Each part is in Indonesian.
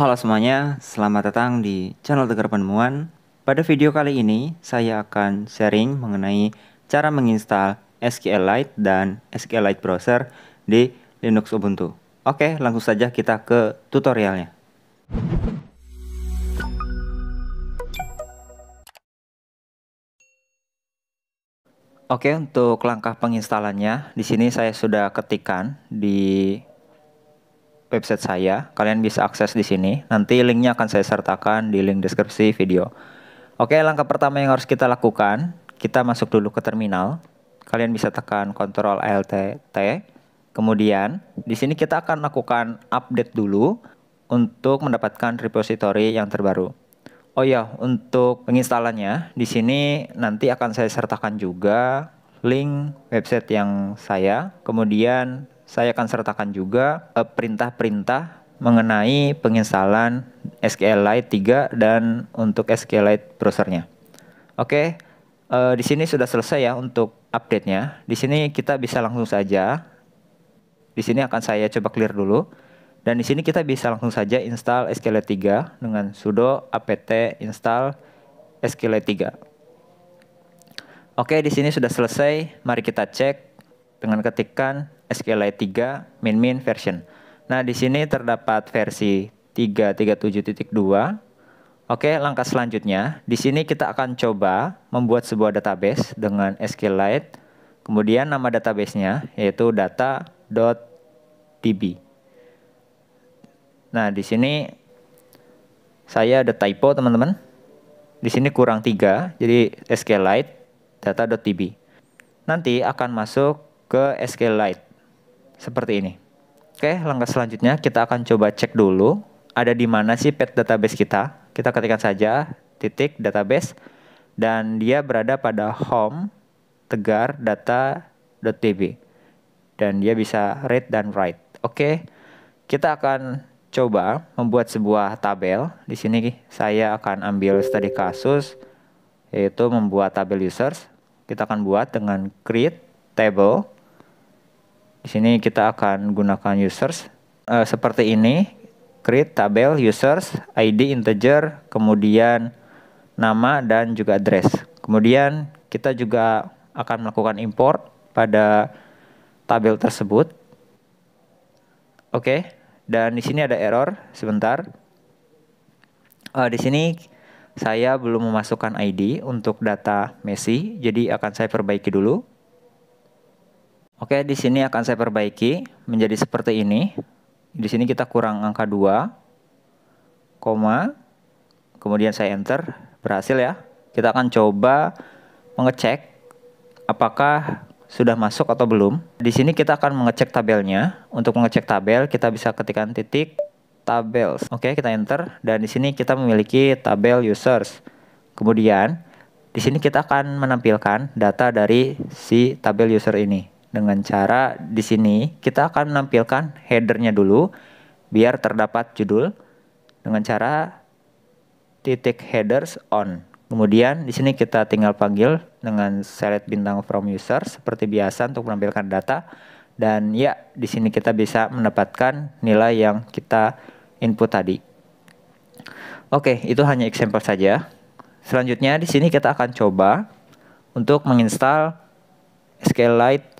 Halo semuanya, selamat datang di channel Tegar Penemuan. Pada video kali ini, saya akan sharing mengenai cara menginstal SQLite dan SQLite Browser di Linux Ubuntu. Oke, langsung saja kita ke tutorialnya. Oke, untuk langkah penginstalannya, di sini saya sudah ketikkan di website saya. Kalian bisa akses di sini. Nanti linknya akan saya sertakan di link deskripsi video. Oke, langkah pertama yang harus kita lakukan, kita masuk dulu ke terminal. Kalian bisa tekan Ctrl Alt T. Kemudian, di sini kita akan lakukan update dulu untuk mendapatkan repository yang terbaru. Oh ya, untuk penginstalannya di sini nanti akan saya sertakan juga link website yang saya, kemudian saya akan sertakan juga eh, perintah-perintah mengenai penginstalan SQLite 3 dan untuk SQLite browsernya. Oke, okay, eh, di sini sudah selesai ya untuk update-nya. Di sini kita bisa langsung saja. Di sini akan saya coba clear dulu. Dan di sini kita bisa langsung saja install SQLite 3 dengan sudo apt install SQLite 3. Oke, di sini sudah selesai. Mari kita cek dengan ketikan SQLite 3 min min version. Nah, di sini terdapat versi 337.2. Oke, langkah selanjutnya, di sini kita akan coba membuat sebuah database dengan SQLite. Kemudian nama databasenya yaitu data.db. Nah, di sini saya ada typo, teman-teman. Di sini kurang 3, jadi SQLite data.db. Nanti akan masuk ke SQLite seperti ini. Oke, langkah selanjutnya kita akan coba cek dulu ada di mana sih pet database kita. Kita ketikkan saja titik database dan dia berada pada home tegar data.db dan dia bisa read dan write. Oke, kita akan coba membuat sebuah tabel. Di sini saya akan ambil studi kasus yaitu membuat tabel users. Kita akan buat dengan create table di sini kita akan gunakan users uh, seperti ini, create tabel users, ID integer, kemudian nama dan juga address. Kemudian kita juga akan melakukan import pada tabel tersebut. Oke, okay. dan di sini ada error sebentar. Uh, di sini saya belum memasukkan ID untuk data Messi, jadi akan saya perbaiki dulu. Oke, di sini akan saya perbaiki menjadi seperti ini. Di sini kita kurang angka 2, koma, kemudian saya enter, berhasil ya. Kita akan coba mengecek apakah sudah masuk atau belum. Di sini kita akan mengecek tabelnya. Untuk mengecek tabel, kita bisa ketikkan titik tabels. Oke, kita enter dan di sini kita memiliki tabel users. Kemudian, di sini kita akan menampilkan data dari si tabel user ini dengan cara di sini kita akan menampilkan headernya dulu biar terdapat judul dengan cara titik headers on. Kemudian di sini kita tinggal panggil dengan select bintang from user seperti biasa untuk menampilkan data dan ya di sini kita bisa mendapatkan nilai yang kita input tadi. Oke, itu hanya example saja. Selanjutnya di sini kita akan coba untuk menginstal SQLite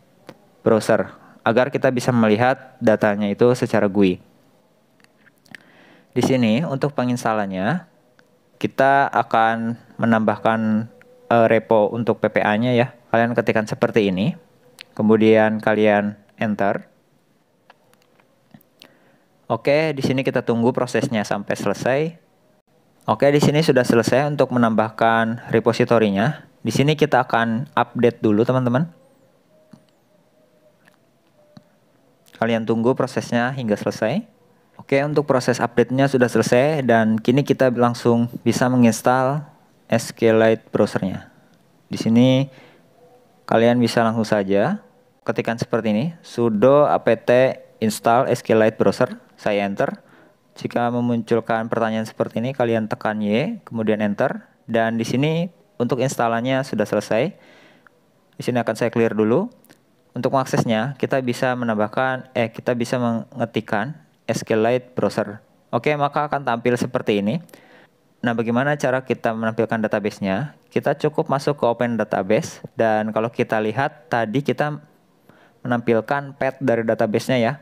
browser agar kita bisa melihat datanya itu secara GUI. Di sini untuk penginstalannya kita akan menambahkan uh, repo untuk PPA-nya ya. Kalian ketikkan seperti ini. Kemudian kalian enter. Oke, di sini kita tunggu prosesnya sampai selesai. Oke, di sini sudah selesai untuk menambahkan repositorinya. Di sini kita akan update dulu teman-teman. Kalian tunggu prosesnya hingga selesai. Oke, untuk proses update-nya sudah selesai dan kini kita langsung bisa menginstal SQLite browsernya. Di sini kalian bisa langsung saja ketikan seperti ini, sudo apt install SQLite browser. Saya enter. Jika memunculkan pertanyaan seperti ini, kalian tekan Y, kemudian enter. Dan di sini untuk instalannya sudah selesai. Di sini akan saya clear dulu. Untuk mengaksesnya, kita bisa menambahkan eh kita bisa mengetikkan SQLite browser. Oke, maka akan tampil seperti ini. Nah, bagaimana cara kita menampilkan databasenya? Kita cukup masuk ke Open Database dan kalau kita lihat tadi kita menampilkan path dari databasenya ya.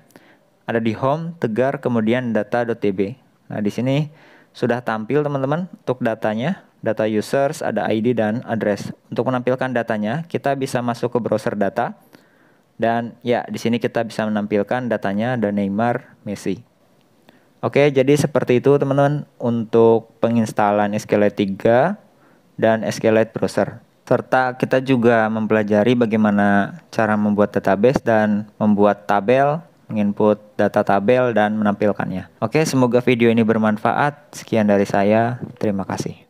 Ada di Home, Tegar, kemudian data.tb. Nah, di sini sudah tampil teman-teman untuk datanya, data users, ada ID dan address. Untuk menampilkan datanya, kita bisa masuk ke browser data dan ya, di sini kita bisa menampilkan datanya ada Neymar, Messi. Oke, jadi seperti itu teman-teman untuk penginstalan SQLite 3 dan SQLite Browser. Serta kita juga mempelajari bagaimana cara membuat database dan membuat tabel, menginput data tabel dan menampilkannya. Oke, semoga video ini bermanfaat. Sekian dari saya. Terima kasih.